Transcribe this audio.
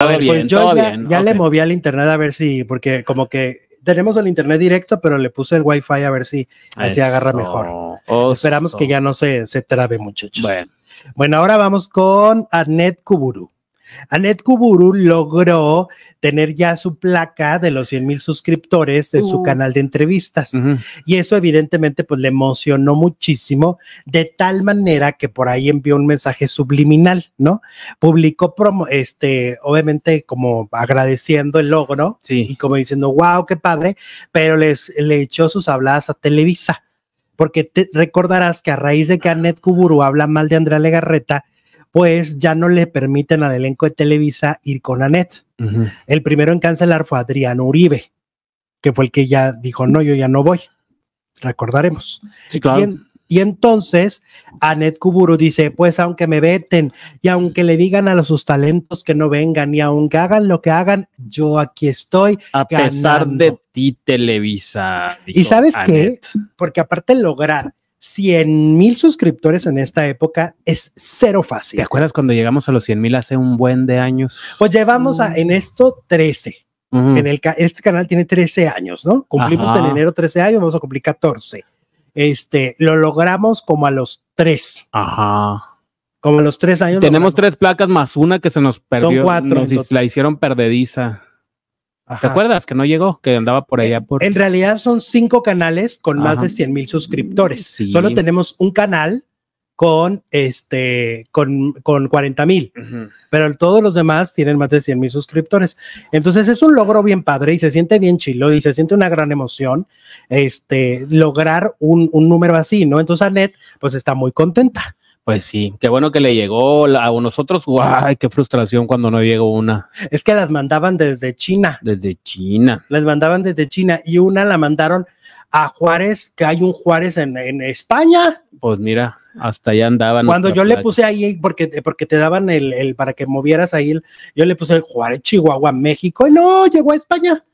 Pues yo ya, le moví al internet a ver si, porque como que tenemos el internet directo, pero le puse el wifi a ver si, se agarra mejor. Esperamos que ya no se, se trabe, muchachos. Bueno. bueno, ahora vamos con Adnet Kuburu. Anet Kuburu logró tener ya su placa de los 100 mil suscriptores de su canal de entrevistas. Y eso evidentemente pues le emocionó muchísimo, de tal manera que por ahí envió un mensaje subliminal, ¿no? Publicó, este, obviamente como agradeciendo el logro y como diciendo, wow, qué padre, pero le echó sus habladas a Televisa. Porque recordarás que a raíz de que Anet Kuburu habla mal de Andrea Legarreta, pues ya no le permiten al elenco de Televisa ir con Anet. El primero en cancelar fue Adriano Uribe, que fue el que ya dijo, no, yo ya no voy. Recordaremos. y, entonces Anet Kuburu dice, pues aunque me veten y aunque le digan a sus talentos que no vengan y aunque hagan lo que hagan, yo aquí estoy. A pesar de ti, Televisa. y sabes qué? Porque aparte lograr 100 mil suscriptores en esta época es cero fácil. ¿Te acuerdas cuando llegamos a los 100 mil hace un buen de años? Pues llevamos mm. en esto 13. En el, este canal tiene 13 años, ¿no? Cumplimos en enero 13 años, vamos a cumplir 14. Este, lo logramos como a los 3. Ajá. Como a los 3 años. Tenemos 3 tres placas más una que se nos perdió. Son 4. la hicieron perdediza. ¿Te acuerdas que no llegó? Que andaba por allá. Eh, por... En realidad son cinco canales con más de 100 mil suscriptores. Solo tenemos un canal con este con, con 40 mil, pero todos los demás tienen más de 100 mil suscriptores. Entonces es un logro bien padre y se siente bien chilo y se siente una gran emoción este lograr un, un número así, ¿no? Entonces Anet pues está muy contenta. Pues sí, qué bueno que le llegó a nosotros. ¡Guay! ¡Qué frustración cuando no llegó una! Es que las mandaban desde China. Desde China. Las mandaban desde China y una la mandaron a Juárez, que hay un Juárez en, España. Pues mira, hasta allá andaban. Cuando yo le puse ahí, porque, porque te daban el, el para que movieras ahí, yo le puse el Juárez, Chihuahua, México, y no, llegó a España.